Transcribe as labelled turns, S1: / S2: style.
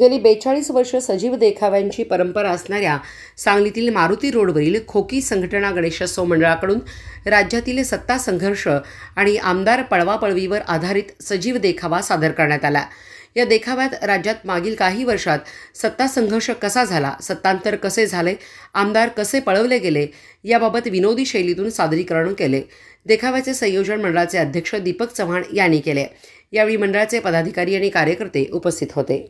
S1: गेली बेचाळीस वर्ष सजीव देखाव्यांची परंपरा असणाऱ्या सांगलीतील मारुती रोडवरील खोकी संघटना गणेशोत्सव मंडळाकडून राज्यातील सत्ता संघर्ष आणि आमदार पळवापळवीवर आधारित सजीव देखावा सादर करण्यात आला या देखाव्यात राज्यात मागील काही वर्षात सत्ता संघर्ष कसा झाला सत्तांतर कसे झाले आमदार कसे पळवले गेले याबाबत विनोदी शैलीतून सादरीकरण केले देखाव्याचे संयोजन मंडळाचे अध्यक्ष दीपक चव्हाण यांनी केले यावेळी मंडळाचे पदाधिकारी आणि कार्यकर्ते उपस्थित होते